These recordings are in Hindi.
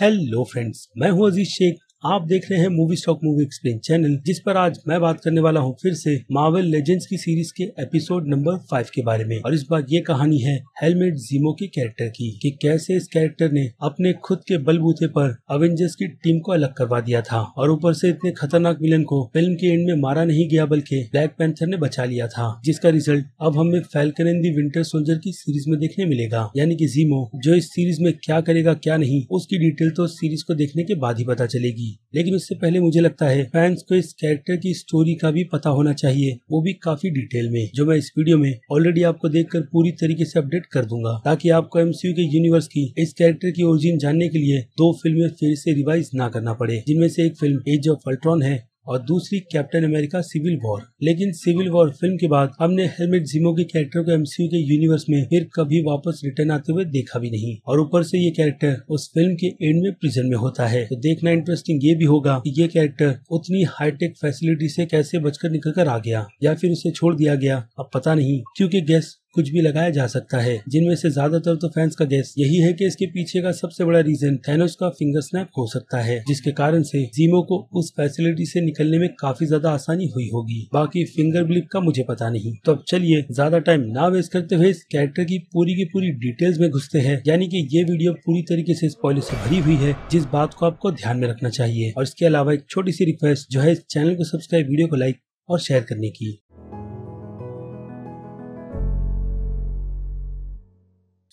हेलो फ्रेंड्स मैं हूं अजीज शेख आप देख रहे हैं movie stock movie explain channel जिस पर आज मैं बात करने वाला हूं फिर से मावेल लेजेंड्स की सीरीज के एपिसोड नंबर फाइव के बारे में और इस बार ये कहानी है हेलमेट जीमो के कैरेक्टर की कि कैसे इस कैरेक्टर ने अपने खुद के बलबूते पर अवेंजर्स की टीम को अलग करवा दिया था और ऊपर से इतने खतरनाक विलन को फिल्म के एंड में मारा नहीं गया बल्कि ब्लैक पेंथर ने बचा लिया था जिसका रिजल्ट अब हमें Falcon and the Winter Soldier की सीरीज में देखने मिलेगा यानी की जीमो जो इस सीरीज में क्या करेगा क्या नहीं उसकी डिटेल तो सीरीज को देखने के बाद ही पता चलेगी होगी लेकिन उससे पहले मुझे लगता है फैंस को इस कैरेक्टर की स्टोरी का भी पता होना चाहिए वो भी काफी डिटेल में जो मैं इस वीडियो में ऑलरेडी आपको देखकर पूरी तरीके से अपडेट कर दूंगा ताकि आपको एमसीयू के यूनिवर्स की इस कैरेक्टर की ओरिजिन जानने के लिए दो फिल्में फिर से रिवाइज ना करना पड़े जिनमें से एक फिल्म एज ऑफ अल्ट्रॉन है और दूसरी कैप्टन अमेरिका सिविल वॉर लेकिन सिविल वॉर फिल्म के बाद हमने हेलमेट जिमो के कैरेक्टर को एमसीयू के यूनिवर्स में फिर कभी वापस रिटर्न आते हुए देखा भी नहीं और ऊपर से ये कैरेक्टर उस फिल्म के एंड में प्रिजन में होता है तो देखना इंटरेस्टिंग ये भी होगा कि ये कैरेक्टर उतनी हाईटेक फैसिलिटी से कैसे बचकर निकल कर आ गया या फिर उसे छोड़ दिया गया अब पता नहीं क्यूँकी गेस्ट कुछ भी लगाया जा सकता है जिनमें से ज्यादातर तो फैंस का गैस यही है कि इसके पीछे का सबसे बड़ा रीजन थैनोस का फिंगर स्नैप हो सकता है जिसके कारण से जीमो को उस फैसिलिटी से निकलने में काफी ज्यादा आसानी हुई होगी बाकी फिंगर ब्लिप का मुझे पता नहीं तो अब चलिए ज्यादा टाइम ना वेस्ट करते हुए इस कैरेक्टर की पूरी की पूरी डिटेल्स में घुसते हैं यानी की ये वीडियो पूरी तरीके ऐसी स्पॉइलर ऐसी भरी हुई है जिस बात को आपको ध्यान में रखना चाहिए और इसके अलावा एक छोटी सी रिक्वेस्ट जो है इस चैनल को सब्सक्राइब वीडियो को लाइक और शेयर करने की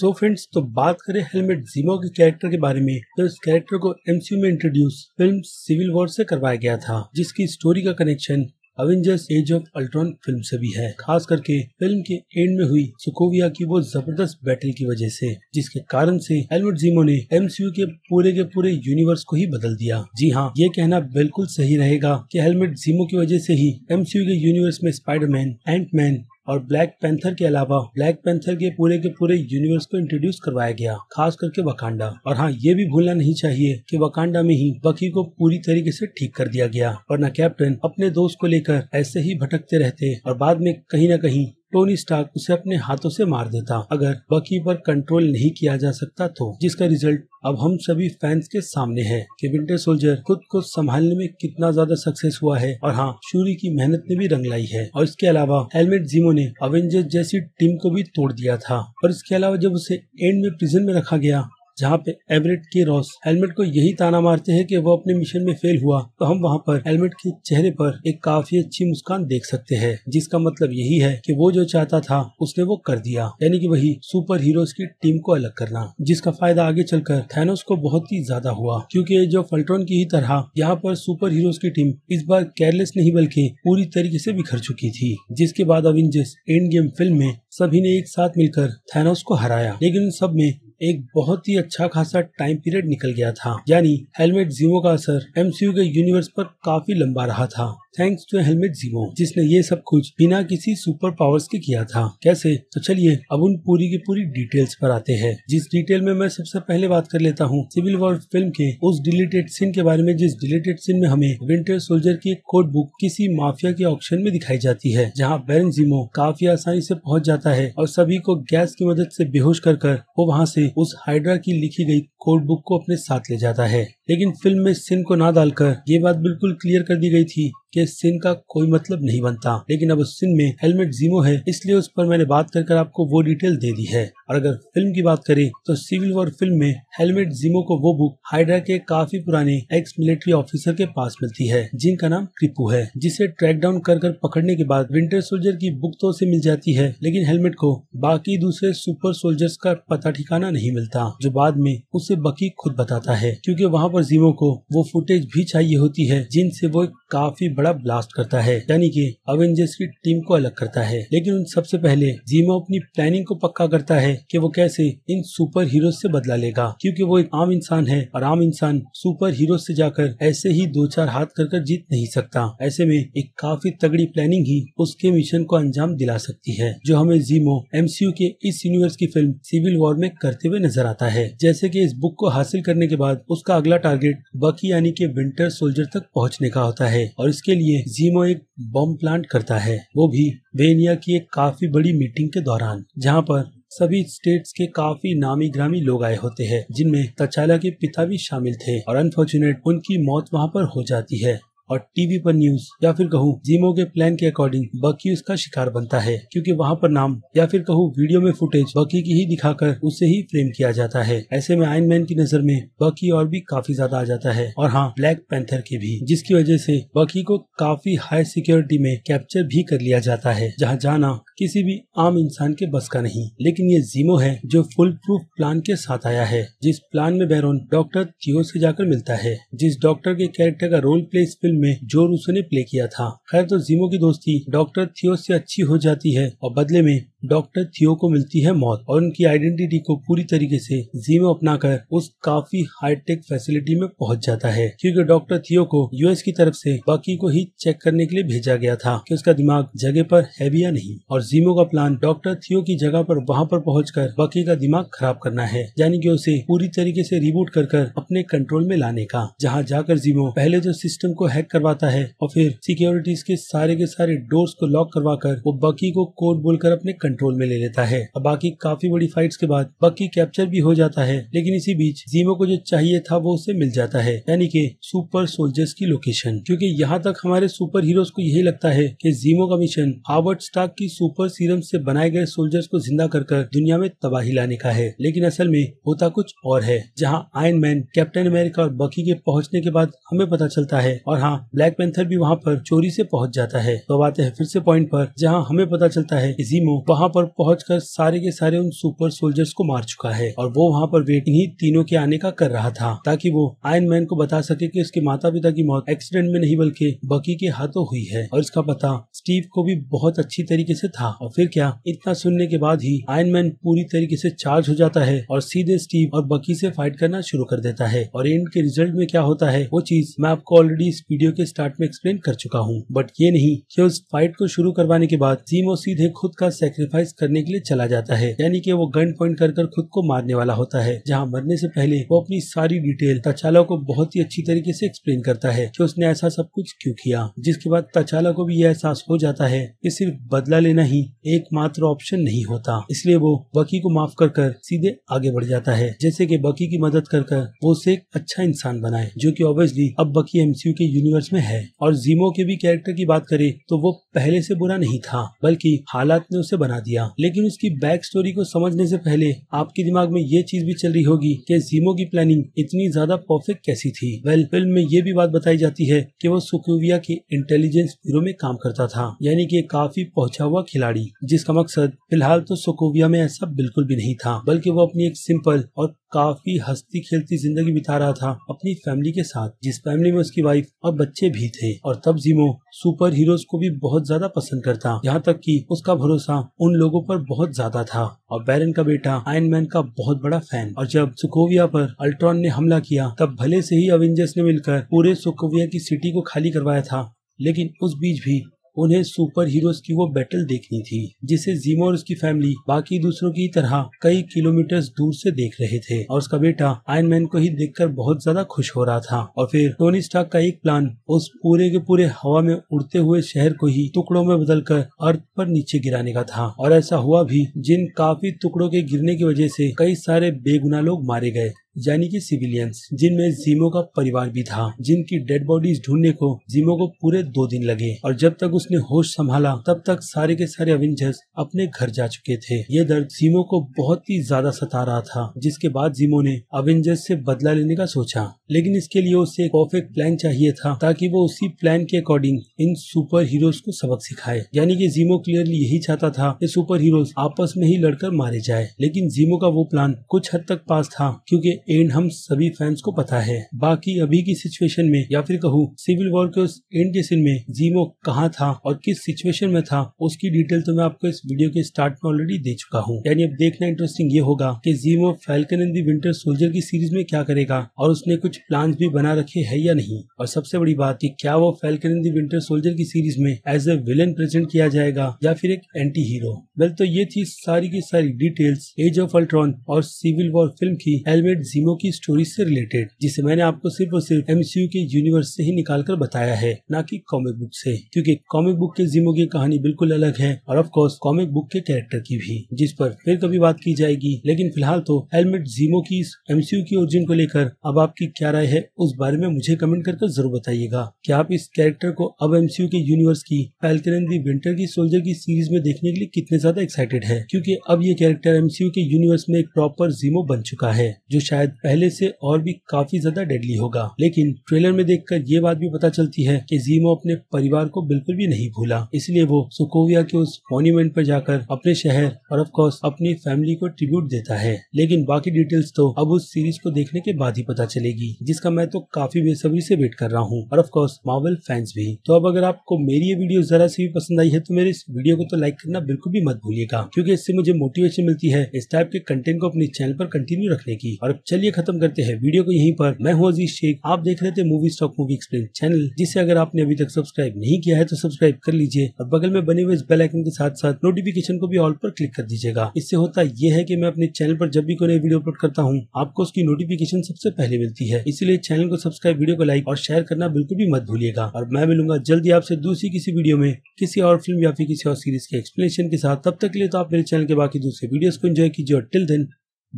सो so फ्रेंड्स तो बात करें हेलमेट जीमो के कैरेक्टर के बारे में तो इस कैरेक्टर को एमसीयू में इंट्रोड्यूस फिल्म सिविल वॉर से करवाया गया था जिसकी स्टोरी का connection Avengers Age of Ultron film से भी है खास करके फिल्म के एंड में हुई सुकोविया की वो जबरदस्त बैटल की वजह से जिसके कारण से हेलमेट जीमो ने एमसीयू के पूरे के पूरे यूनिवर्स को ही बदल दिया जी हाँ ये कहना बिल्कुल सही रहेगा कि हेलमेट जीमो की वजह से ही एमसीयू के यूनिवर्स में स्पाइडरमैन एंटमैन और ब्लैक पैंथर के अलावा ब्लैक पैंथर के पूरे के पूरे यूनिवर्स को इंट्रोड्यूस करवाया गया खास करके वकांडा और हाँ ये भी भूलना नहीं चाहिए कि वकांडा में ही बकी को पूरी तरीके से ठीक कर दिया गया और न कैप्टन अपने दोस्त को लेकर ऐसे ही भटकते रहते और बाद में कहीं न कहीं टोनी स्टार्क उसे अपने हाथों से मार देता अगर बकी पर कंट्रोल नहीं किया जा सकता तो जिसका रिजल्ट अब हम सभी फैंस के सामने है कि विंटर सोल्जर खुद को संभालने में कितना ज्यादा सक्सेस हुआ है और हाँ शूरी की मेहनत ने भी रंग लाई है और इसके अलावा हेलमेट जीमो ने अवेंजर जैसी टीम को भी तोड़ दिया था और इसके अलावा जब उसे एंड में प्रिजन में रखा गया जहाँ पे एवरेट के रॉस हेलमेट को यही ताना मारते हैं कि वो अपने मिशन में फेल हुआ तो हम वहाँ पर हेलमेट के चेहरे पर एक काफी अच्छी मुस्कान देख सकते हैं जिसका मतलब यही है कि वो जो चाहता था उसने वो कर दिया यानी कि वही सुपर हीरोज की टीम को अलग करना जिसका फायदा आगे चलकर थैनोस को बहुत ही ज्यादा हुआ क्योंकि जो फल्ट्रॉन की ही तरह यहाँ पर सुपर हीरोज की टीम इस बार केयरलेस नहीं बल्कि पूरी तरीके से बिखर चुकी थी जिसके बाद अविंजस एंड गेम फिल्म में सभी ने एक साथ मिलकर थैनोस को हराया लेकिन सब में एक बहुत ही अच्छा खासा टाइम पीरियड निकल गया था यानी हेलमेट जीरो का असर एमसीयू के यूनिवर्स पर काफी लंबा रहा था थैंक्स टू हेलमेट जीवो जिसने ये सब कुछ बिना किसी सुपर पावर्स के किया था कैसे तो चलिए अब उन पूरी की पूरी डिटेल्स पर आते हैं जिस डिटेल में मैं सबसे पहले बात कर लेता हूँ सिविल वॉर फिल्म के उस डिलीटेड सीन के बारे में जिस डिलीटेड सीन में हमें विंटर सोल्जर की कोड बुक किसी माफिया के ऑप्शन में दिखाई जाती है जहाँ बैरन जीमो काफी आसानी ऐसी पहुँच जाता है और सभी को गैस की मदद ऐसी बेहोश कर कर वो वहाँ ऐसी उस हाइड्रा की लिखी गयी कोड बुक को अपने साथ ले जाता है लेकिन फिल्म में सिन को ना डालकर ये बात बिल्कुल क्लियर कर दी गई थी कि सिन का कोई मतलब नहीं बनता लेकिन अब उस सिन में हेलमेट जीमो है इसलिए उस पर मैंने बात कर, कर आपको वो डिटेल दे दी है और अगर फिल्म की बात करें तो सिविल वॉर फिल्म में हेलमेट जीमो को वो बुक हाइड्रा के काफी पुराने एक्स मिलिट्री ऑफिसर के पास मिलती है जिनका नाम क्रिपू है जिसे ट्रैक डाउन कर कर पकड़ने के बाद विंटर सोल्जर की बुक तो उसे मिल जाती है लेकिन हेलमेट को बाकी दूसरे सुपर सोल्जर्स का पता ठिकाना नहीं मिलता जो बाद में उसे बकी खुद बताता है क्यूँकी वहाँ पर जीमो को वो फुटेज भी चाहिए होती है जिनसे वो काफी बड़ा ब्लास्ट करता है यानी कि अवेंजर्स की टीम को अलग करता है लेकिन उन सबसे पहले जीमो अपनी प्लानिंग को पक्का करता है कि वो कैसे इन सुपर हीरो से बदला लेगा क्योंकि वो एक आम इंसान है और आम इंसान सुपर हीरो से जाकर ऐसे ही दो चार हाथ कर कर जीत नहीं सकता ऐसे में एक काफी तगड़ी प्लानिंग ही उसके मिशन को अंजाम दिला सकती है जो हमें जीमो यू के इस यूनिवर्स की फिल्म सिविल वॉर में करते हुए नजर आता है जैसे की इस बुक को हासिल करने के बाद उसका अगला टारगेट बकी यानी के विंटर सोल्जर तक पहुँचने का होता है और इसके उसके लिए जीमो एक बम प्लांट करता है वो भी वेनिया की एक काफी बड़ी मीटिंग के दौरान जहाँ पर सभी स्टेट्स के काफी नामी ग्रामी लोग आए होते हैं जिनमें तचाला के पिता भी शामिल थे और अनफॉर्चुनेट उनकी मौत वहाँ पर हो जाती है और टीवी पर न्यूज या फिर कहूँ जिमो के प्लान के अकॉर्डिंग बकी उसका शिकार बनता है क्योंकि वहाँ पर नाम या फिर कहूँ वीडियो में फुटेज बकी की ही दिखाकर उसे ही फ्रेम किया जाता है ऐसे में आयन मैन की नजर में बकी और भी काफी ज्यादा आ जाता है और हाँ ब्लैक पैंथर के भी जिसकी वजह से बकी को काफी हाई सिक्योरिटी में कैप्चर भी कर लिया जाता है जहाँ जाना किसी भी आम इंसान के बस का नहीं लेकिन ये जीमो है जो फुल प्रूफ प्लान के साथ आया है जिस प्लान में बैरोन डॉक्टर थियो से जाकर मिलता है जिस डॉक्टर के कैरेक्टर का रोल प्ले इस फिल्म फिल्म में जो रूसो ने प्ले किया था खैर तो जीमो की दोस्ती डॉक्टर थियो से अच्छी हो जाती है और बदले में डॉक्टर थियो को मिलती है मौत और उनकी आइडेंटिटी को पूरी तरीके से जीमो अपनाकर उस काफी हाईटेक फैसिलिटी में पहुंच जाता है क्योंकि डॉक्टर थियो को यूएस की तरफ से बाकी को ही चेक करने के लिए भेजा गया था कि उसका दिमाग जगह पर है भी या नहीं और जीमो का प्लान डॉक्टर थियो की जगह पर वहाँ पर पहुँच कर बाकी का दिमाग खराब करना है यानी की उसे पूरी तरीके ऐसी रिबूट कर कर अपने कंट्रोल में लाने का जहाँ जाकर जीमो पहले जो तो सिस्टम को हैक करवाता है और फिर सिक्योरिटीज के सारे के सारे डोर्स को लॉक करवा कर वो बकी को कोर्ट बोलकर अपने कंट्रोल में ले लेता है अब बाकी काफी बड़ी फाइट्स के बाद बकी कैप्चर भी हो जाता है लेकिन इसी बीच जीमो को जो चाहिए था वो उसे मिल जाता है यानी कि सुपर सोल्जर्स की लोकेशन क्योंकि यहाँ तक हमारे सुपर हीरोज को यही लगता है कि जीमो का मिशन हार्वर्ड स्टाक की सुपर सीरम से बनाए गए सोल्जर्स को जिंदा कर कर दुनिया में तबाही लाने का है लेकिन असल में होता कुछ और है जहाँ आयन मैन कैप्टन अमेरिका और बकी के पहुंचने के बाद हमें पता चलता है और हाँ ब्लैक पेंथर भी वहाँ पर चोरी से पहुँच जाता है तो आते हैं फिर से पॉइंट पर जहाँ हमें पता चलता है जीमो वहाँ पर पहुँच कर सारे के सारे उन सुपर सोल्जर्स को मार चुका है और वो वहाँ पर वेट ही तीनों के आने का कर रहा था ताकि वो आयन मैन को बता सके की उसके माता पिता की मौत एक्सीडेंट में नहीं बल्कि बकी के हाथों हुई है और इसका पता स्टीव को भी बहुत अच्छी तरीके ऐसी था और फिर क्या इतना सुनने के बाद ही आयन मैन पूरी तरीके ऐसी चार्ज हो जाता है और सीधे स्टीव और बकी ऐसी फाइट करना शुरू कर देता है और एंड के रिजल्ट में क्या होता है वो चीज मैं आपको ऑलरेडी इस वीडियो वीडियो के स्टार्ट में एक्सप्लेन कर चुका हूँ बट ये नहीं कि उस फाइट को शुरू करवाने के बाद जीमो सीधे खुद का सेक्रीफाइस करने के लिए चला जाता है यानी कि वो गन पॉइंट कर कर खुद को मारने वाला होता है जहाँ मरने से पहले वो अपनी सारी डिटेल तचाला को बहुत ही अच्छी तरीके से एक्सप्लेन करता है कि उसने ऐसा सब कुछ क्यों किया जिसके बाद तचाला को भी यह एहसास हो जाता है कि सिर्फ बदला लेना ही एकमात्र ऑप्शन नहीं होता इसलिए वो बकी को माफ कर कर सीधे आगे बढ़ जाता है जैसे की बकी की मदद कर कर वो उसे एक अच्छा इंसान बनाए जो की ऑब्वियसली अब बकी एमसीयू के यूनिवर्स यूनिवर्स में है और जीमो के भी कैरेक्टर की बात करें तो वो पहले से बुरा नहीं था बल्कि हालात ने उसे बना दिया लेकिन उसकी बैक स्टोरी को समझने से पहले आपके दिमाग में ये चीज भी चल रही होगी कि जीमो की प्लानिंग इतनी ज्यादा परफेक्ट कैसी थी वेल फिल्म में ये भी बात बताई जाती है की वो सुकुविया के इंटेलिजेंस ब्यूरो में काम करता था यानी की काफी पहुंचा हुआ खिलाड़ी जिसका मकसद फिलहाल तो सुकोविया में ऐसा बिल्कुल भी नहीं था बल्कि वो अपनी एक सिंपल और काफी हस्ती खेलती जिंदगी बिता रहा था अपनी फैमिली के साथ जिस फैमिली में उसकी वाइफ और बच्चे भी थे और तब जिमो सुपर हीरोज को भी बहुत ज्यादा पसंद करता यहाँ तक कि उसका भरोसा उन लोगों पर बहुत ज्यादा था और बैरन का बेटा आयन मैन का बहुत बड़ा फैन और जब सुकोविया पर अल्ट्रॉन ने हमला किया तब भले से ही अवेंजर्स ने मिलकर पूरे सुकोविया की सिटी को खाली करवाया था लेकिन उस बीच भी उन्हें सुपर हीरोज की वो बैटल देखनी थी जिसे जीमो और उसकी फैमिली बाकी दूसरों की तरह कई किलोमीटर दूर से देख रहे थे और उसका बेटा आयन मैन को ही देखकर बहुत ज्यादा खुश हो रहा था और फिर टोनी स्टार्क का एक प्लान उस पूरे के पूरे हवा में उड़ते हुए शहर को ही टुकड़ों में बदलकर अर्थ पर नीचे गिराने का था और ऐसा हुआ भी जिन काफी टुकड़ों के गिरने की वजह से कई सारे बेगुनाह लोग मारे गए यानी कि सिविलियंस जिनमें जीमो का परिवार भी था जिनकी डेड बॉडीज ढूंढने को जीमो को पूरे दो दिन लगे और जब तक उसने होश संभाला तब तक सारे के सारे अवेंजर्स अपने घर जा चुके थे ये दर्द जीमो को बहुत ही ज्यादा सता रहा था जिसके बाद जीमो ने अवेंजर्स से बदला लेने का सोचा लेकिन इसके लिए उसे एक परफेक्ट प्लान चाहिए था ताकि वो उसी प्लान के अकॉर्डिंग इन सुपर हीरोज को सबक सिखाए यानी कि जीमो क्लियरली यही चाहता था कि सुपर हीरोज आपस में ही लड़कर मारे जाए लेकिन जीमो का वो प्लान कुछ हद तक पास था क्योंकि एंड हम सभी फैंस को पता है बाकी अभी की सिचुएशन में या फिर कहूँ सिविल वॉर के उस एंड सीन में जीमो कहाँ था और किस सिचुएशन में था उसकी डिटेल तो मैं आपको इस वीडियो के स्टार्ट में ऑलरेडी दे चुका हूँ यानी अब देखना इंटरेस्टिंग ये होगा की Zemo Falcon and the Winter Soldier की सीरीज में क्या करेगा और उसने कुछ प्लान भी बना रखे है या नहीं और सबसे बड़ी बात की क्या वो Falcon and the Winter Soldier की सीरीज में एज ए विलन प्रेजेंट किया जाएगा या फिर एक एंटी हीरो वेल तो ये थी सारी की सारी डिटेल्स एज ऑफ अल्ट्रॉन और सिविल वॉर फिल्म की हेलमेट सीमो की स्टोरी से रिलेटेड जिसे मैंने आपको सिर्फ और सिर्फ एमसीयू के यूनिवर्स से ही निकाल कर बताया है न की कॉमिक बुक से क्योंकि कॉमिक बुक के जीमो की कहानी बिल्कुल अलग है और ऑफ कोर्स कॉमिक बुक के कैरेक्टर की भी जिस पर फिर कभी बात की जाएगी लेकिन फिलहाल तो हेलमेट जीमो की एमसीयू की ओरिजिन को लेकर अब आपकी क्या राय है उस बारे में मुझे कमेंट करके जरूर बताइएगा क्या आप इस कैरेक्टर को अब एमसीयू के यूनिवर्स की फैल्कन दी विंटर की सोल्जर की सीरीज में देखने के लिए कितने ज्यादा एक्साइटेड है क्यूँकी अब ये कैरेक्टर एमसीयू के यूनिवर्स में एक प्रॉपर जीमो बन चुका है जो शायद शायद पहले से और भी काफी ज्यादा डेडली होगा लेकिन ट्रेलर में देखकर ये बात भी पता चलती है कि जीमो अपने परिवार को बिल्कुल भी नहीं भूला इसलिए वो सुकोविया के उस मॉन्यूमेंट पर जाकर अपने शहर और ऑफकोर्स अपनी फैमिली को ट्रिब्यूट देता है लेकिन बाकी डिटेल्स तो अब उस सीरीज को देखने के बाद ही पता चलेगी जिसका मैं तो काफी बेसब्री से वेट कर रहा हूँ और ऑफकोर्स मॉवल फैंस भी तो अब अगर आपको मेरी ये वीडियो जरा सी भी पसंद आई है तो मेरे इस वीडियो को तो लाइक करना बिल्कुल भी मत भूलिएगा क्योंकि इससे मुझे मोटिवेशन मिलती है इस टाइप के कंटेंट को अपने चैनल पर कंटिन्यू रखने की और चलिए खत्म करते हैं वीडियो को यहीं पर मैं हूँ अजीज शेख आप देख रहे थे movie stock movie explain channel जिसे अगर आपने अभी तक सब्सक्राइब नहीं किया है तो सब्सक्राइब कर लीजिए और बगल में बने हुए इस बेल आइकन के साथ साथ नोटिफिकेशन को भी ऑल पर क्लिक कर दीजिएगा इससे होता यह है की मैं अपने चैनल पर जब भी कोई नई वीडियो अपलोड करता हूँ आपको उसकी नोटिफिकेशन सबसे पहले मिलती है इसलिए चैनल को सब्सक्राइब वीडियो को लाइक और शेयर करना बिल्कुल भी मत भूलिएगा और मैं मिलूंगा जल्दी आपसे दूसरी किसी वीडियो में किसी और फिल्म या फिर किसी और सीरीज के एक्सप्लेनेशन के साथ तब तक के लिए तो आप मेरे चैनल के बाकी दूसरे वीडियोस को एंजॉय कीजिए और टिल देन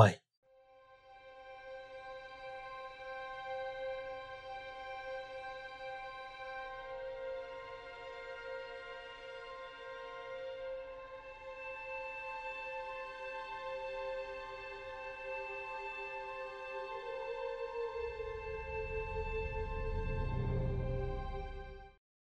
बाय